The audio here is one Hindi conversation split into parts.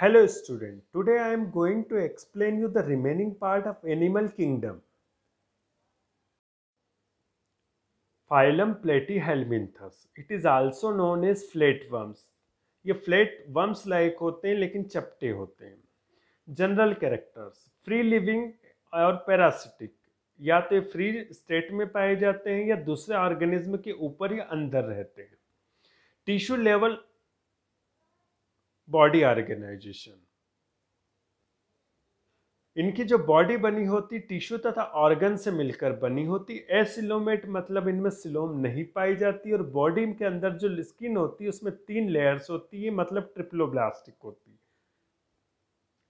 Hello student, today I am going to explain you the remaining part of animal kingdom. Phylum Platyhelminthes. It is also known as flatworms. ये फ्लैट वर्म्स लाइक होते हैं लेकिन चपटे होते हैं जनरल कैरेक्टर्स फ्री लिविंग और पैरासिटिक या तो फ्री स्टेट में पाए जाते हैं या दूसरे ऑर्गेनिज्म के ऊपर या अंदर रहते हैं टिश्यू लेवल बॉडी ऑर्गेनाइजेशन इनकी जो बॉडी बनी होती टिश्यू तथा ऑर्गन से मिलकर बनी होती एसिलोमेट मतलब इनमें सिलोम नहीं पाई जाती और बॉडी के अंदर जो स्किन होती है उसमें तीन लेयर्स होती है मतलब ट्रिप्लोब्लास्टिक होती है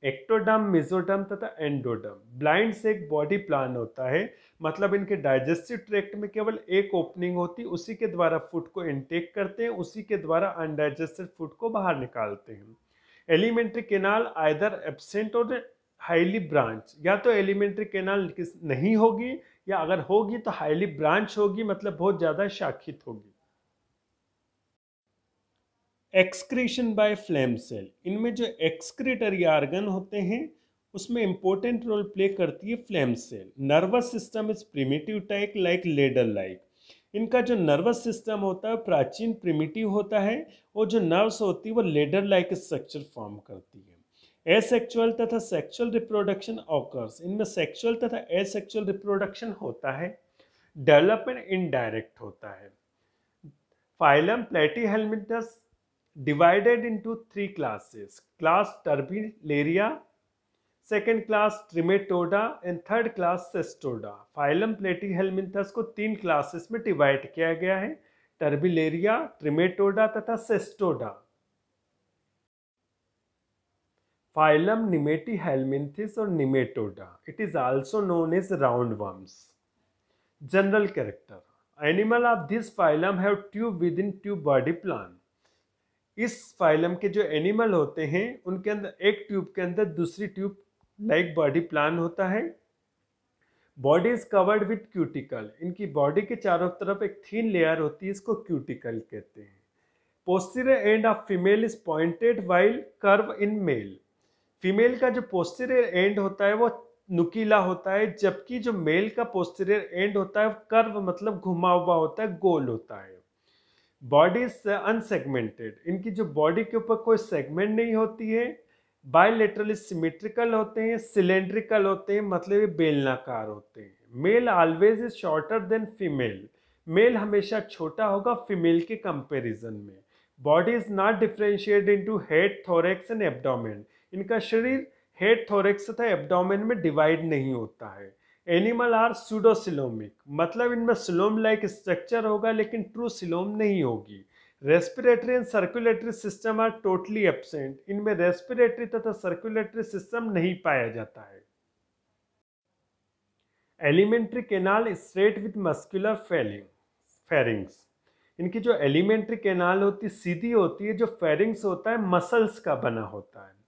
एक्टोडम मिजोडम तथा एंडोडम ब्लाइंड से एक बॉडी प्लान होता है मतलब इनके डाइजेस्टिव ट्रैक्ट में केवल एक ओपनिंग होती उसी के द्वारा फूड को इनटेक करते हैं उसी के द्वारा अनडाइजेस्टेड फूड को बाहर निकालते हैं एलिमेंट्री केनाल आइदर एबसेंट और हाईली ब्रांच या तो एलिमेंट्री केनाल नहीं होगी या अगर होगी तो हाईली ब्रांच होगी मतलब बहुत ज़्यादा शाखित होगी एक्सक्रीशन बाय फ्लेम सेल इनमें जो एक्सक्रीटरी आर्गन होते हैं उसमें इम्पोर्टेंट रोल प्ले करती है flame cell nervous system is primitive type like ladder like इनका जो नर्वस सिस्टम होता है प्राचीन प्रिमिटिव होता है और जो नर्व्स होती है वो लेडर लाइक स्ट्रक्चर फॉर्म करती है एसेक्चुअल तथा सेक्सुअल रिप्रोडक्शन ऑकर्स इनमें सेक्सुअल तथा एसेक्सुअल रिप्रोडक्शन होता है डेवलपमेंट इनडायरेक्ट होता है phylum Platyhelminthes divided into three classes class Turbellaria second class Trematoda and third class Cestoda phylum helminthes को तीन क्लासेस में डिवाइड किया गया है टर्बिलेरिया ट्रिमेटोडा तथा सेस्टोडा फाइलम निमेटी हेलमिंथिस और Nematoda it is also known as round worms general character animal of this phylum have tube within tube body plan इस फाइलम के जो एनिमल होते हैं उनके अंदर एक ट्यूब के अंदर दूसरी ट्यूब लाइक बॉडी प्लान होता है body is covered with cuticle इनकी बॉडी के चारों तरफ एक थीन लेयर होती है इसको क्यूटिकल कहते हैं posterior end of female is pointed while curve in male female का जो पोस्टीरियर एंड होता है वो नुकीला होता है जबकि जो मेल का पोस्टीरियर एंड होता है कर्व मतलब घुमा हुआ होता है गोल होता है बॉडी अनसेगमेंटेड इनकी जो बॉडी के ऊपर कोई सेगमेंट नहीं होती है बायोलेटरली सिमेट्रिकल होते हैं सिलेंड्रिकल होते हैं मतलब ये बेलनाकार होते हैं male always is shorter than female male हमेशा छोटा होगा फीमेल के कंपैरिजन में body is not differentiate to head thorax and abdomen इनका शरीर हेड थोरेक्स तथा एबडोमेन में डिवाइड नहीं होता है एनिमल आर सुडोसिलोमिक मतलब इनमें सिलोम लाइक स्ट्रक्चर होगा लेकिन ट्रू सिलोम नहीं होगी respiratory and circulatory system are totally absent इनमें रेस्पिरेटरी तथा सर्कुलेटरी सिस्टम नहीं पाया जाता है alimentary canal straight with muscular feeling pharynx इनकी जो एलिमेंट्री केनाल होती सीधी होती है जो फेरिंग्स होता है मसल्स का बना होता है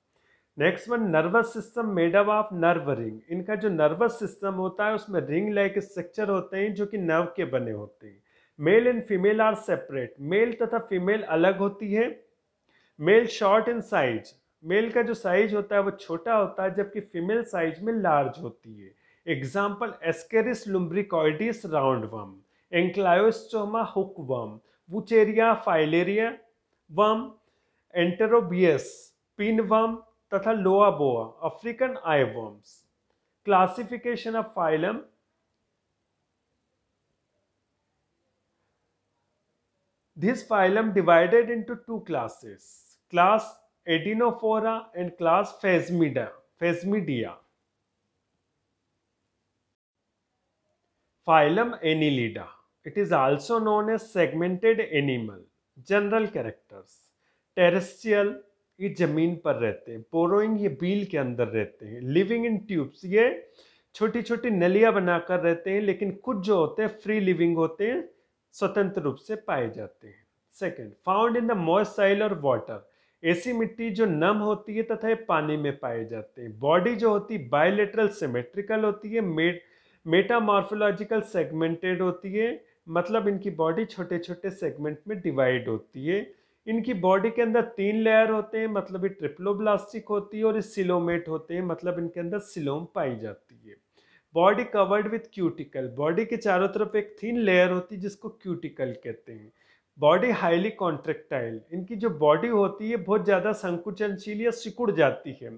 next one nervous system made up of nerve ring इनका जो नर्वस सिस्टम होता है उसमें रिंग लाइक स्ट्रक्चर होते हैं जो कि नर्व के बने होते हैं male and female are separate male तथा फीमेल अलग होती है male short in size male का जो साइज होता है वो छोटा होता है जबकि फीमेल साइज में लार्ज होती है example Ascaris lumbricoides round worm Ancylostoma hook worm Wuchereria filaria worm Enterobius pin वम તથા લોઆ African eye worms. Classification of phylum. This phylum divided into two classes, class Adenophora and class Phasmida, Phasmida. Phylum Annelida. It is also known as segmented animal. General characters. Terrestrial, ये ज़मीन पर रहते हैं बोरोइंग ये बील के अंदर रहते हैं लिविंग इन ट्यूब्स ये छोटी छोटी नलियाँ बनाकर रहते हैं लेकिन कुछ जो होते हैं फ्री लिविंग होते हैं स्वतंत्र रूप से पाए जाते हैं second found in the moist soil और वाटर ऐसी मिट्टी जो नम होती है तथा ये पानी में पाए जाते हैं बॉडी जो होती है बायोलेटरल सिमेट्रिकल होती है मेट मेटामॉर्फोलॉजिकल सेगमेंटेड होती है मतलब इनकी बॉडी छोटे छोटे सेगमेंट में डिवाइड होती है इनकी बॉडी के अंदर तीन लेयर होते हैं मतलब ये ट्रिप्लोब्लास्टिक होती है और ये सिलोमेट होते हैं मतलब इनके अंदर सिलोम पाई जाती है body covered with cuticle body के चारों तरफ एक थीन लेयर होती है जिसको क्यूटिकल कहते हैं बॉडी हाईली कॉन्ट्रेक्टाइल इनकी जो बॉडी होती है बहुत ज़्यादा संकुचनशील या सिकुड़ जाती है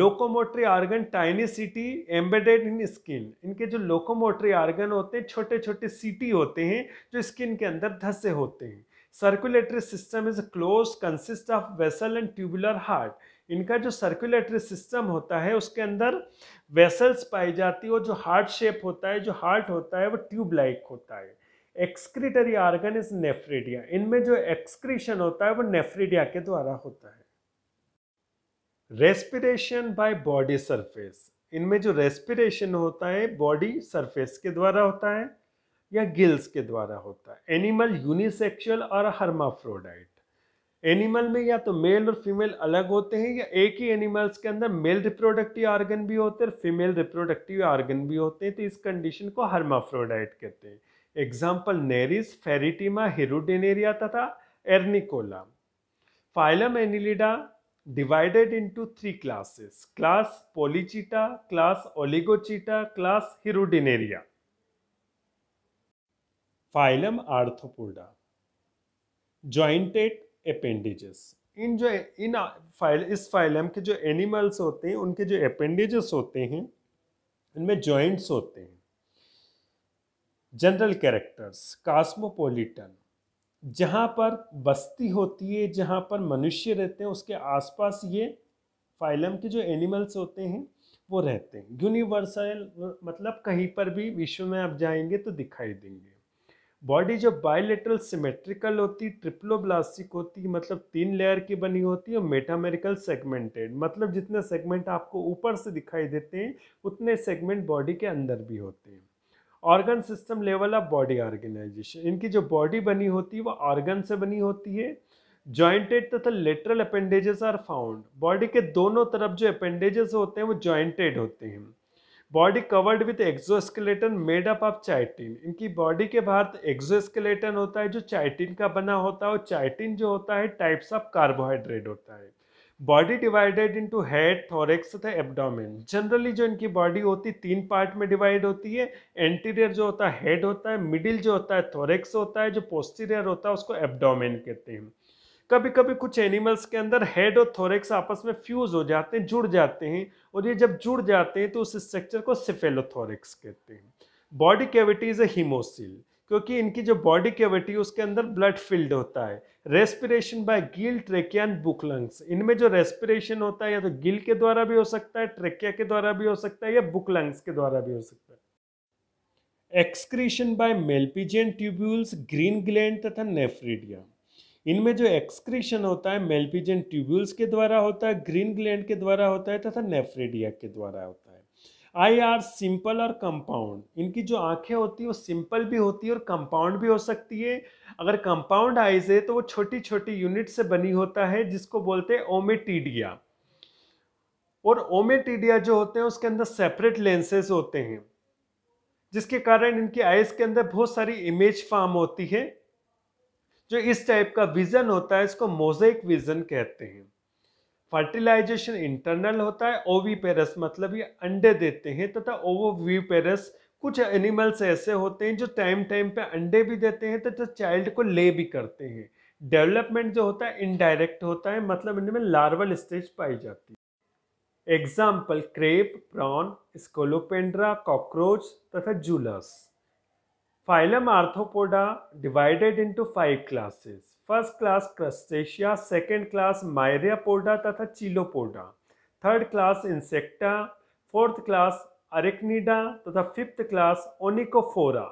locomotory organ tiny setae embedded in skin इनके जो लोकोमोटरी आर्गन होते हैं छोटे छोटे सिटी होते हैं जो स्किन के अंदर धसे होते हैं circulatory system is close consist of vessel and tubular heart इनका जो सर्कुलेटरी सिस्टम होता है उसके अंदर वेसल्स पाई जाती है और जो हार्ट शेप होता है जो हार्ट होता है वो ट्यूब लाइक होता है एक्सक्रीटरी ऑर्गन इज नेफ्रिडिया इनमें जो एक्सक्रीशन होता है वो नेफ्रिडिया के द्वारा होता है रेस्पिरेशन बाय बॉडी सरफेस इनमें जो रेस्पिरेशन होता है बॉडी सरफेस के द्वारा होता है या गिल्स के द्वारा होता है एनिमल यूनिसेक्सुअल और हर्माफ्रोडाइट एनिमल में या तो मेल और फीमेल अलग होते हैं या एक ही एनिमल्स के अंदर मेल रिप्रोडक्टिव ऑर्गन भी होते हैं और फीमेल रिप्रोडक्टिव ऑर्गन भी होते हैं तो इस कंडीशन को हर्माफ्रोडाइट कहते हैं एग्जाम्पल नेरिस फेरिटिमा हिरोडेनेरिया तथा Arenicola phylum Annelida divided into three classes class Polychaeta class Oligochaeta class Hirudinaria phylum Arthropoda jointed appendages इन जो इन फाइल इस फाइलम के जो एनिमल्स होते हैं उनके जो अपेंडिजेस होते हैं इनमें जॉइंट्स होते हैं जनरल कैरेक्टर्स कास्मोपोलिटन जहाँ पर बस्ती होती है जहाँ पर मनुष्य रहते हैं उसके आसपास ये फाइलम के जो एनिमल्स होते हैं वो रहते हैं यूनिवर्सल मतलब कहीं पर भी विश्व में आप जाएंगे तो दिखाई देंगे बॉडी जो बायोलेटरल सिमेट्रिकल होती ट्रिप्लोब्लास्टिक होती मतलब तीन लेयर की बनी होती है मेटामेरिकल सेगमेंटेड मतलब जितने सेगमेंट आपको ऊपर से दिखाई देते हैं उतने सेगमेंट बॉडी के अंदर भी होते हैं organ system level of body organisation इनकी जो बॉडी बनी होती है वो ऑर्गन से बनी होती है जॉइंटेड तथा lateral appendages are found body के दोनों तरफ जो अपेंडेजेस होते हैं वो जॉइंटेड होते हैं body covered with exo made up of chitin इनकी बॉडी के बाहर तो एक्सोस्केलेटन होता है जो चाइटिन का बना होता है और चाइटिन जो होता है टाइप्स ऑफ कार्बोहाइड्रेट होता है body divided into head thorax तथा एब्डोमेन जनरली जो इनकी बॉडी होती है तीन पार्ट में डिवाइड होती है एंटीरियर जो होता है हेड होता है मिडिल जो होता है थोरेक्स होता है जो पोस्टीरियर होता है उसको एब्डोमेन कहते हैं कभी कभी कुछ एनिमल्स के अंदर हेड और थोरेक्स आपस में फ्यूज हो जाते हैं जुड़ जाते हैं और ये जब जुड़ जाते हैं तो उस स्ट्रक्चर को सिफेलोथोरिक्स कहते हैं body cavity is a haemocoel क्योंकि इनकी जो बॉडी कैविटी है उसके अंदर ब्लड फिल्ड होता है respiration by gill trachea and book lungs इनमें जो रेस्पिरेशन होता है या तो गिल के द्वारा भी हो सकता है ट्रेकिया के द्वारा भी हो सकता है या बुक लंग्स के द्वारा भी हो सकता है excretion by Malpighian tubules green gland तथा नेफ्रीडिया इनमें जो एक्सक्रीशन होता है मेल्पिजन ट्यूब्यूल्स के द्वारा होता है ग्रीन ग्लैंड के द्वारा होता है तथा नेफ्रेडिया के द्वारा होता है आई आर सिंपल और कंपाउंड इनकी जो आंखें होती है वो सिंपल भी होती है और कंपाउंड भी हो सकती है अगर कंपाउंड आइज है तो वो छोटी छोटी यूनिट से बनी होता है जिसको बोलते हैं ओमेटीडिया और ओमेटीडिया जो होते हैं उसके अंदर सेपरेट लेंसेज होते हैं जिसके कारण इनकी आइज के अंदर बहुत सारी इमेज फॉर्म होती है जो इस टाइप का विजन होता है इसको मोजेक विजन कहते हैं फर्टिलाइजेशन इंटरनल होता है ओवी पेरस मतलब ये अंडे देते हैं तथा तो पेरस कुछ एनिमल्स ऐसे होते हैं जो टाइम टाइम पे अंडे भी देते हैं तथा तो चाइल्ड को ले भी करते हैं डेवलपमेंट जो होता है इनडायरेक्ट होता है मतलब इनमें लार्वल स्टेज पाई जाती है example crab prawn Scolopendra cockroach तथा Julus phylum Arthropoda divided into five classes first class Crustacea second class Myriapoda तथा Chilopoda third class Insecta fourth class Arachnida तथा फिफ्थ क्लास ओनिकोफोरा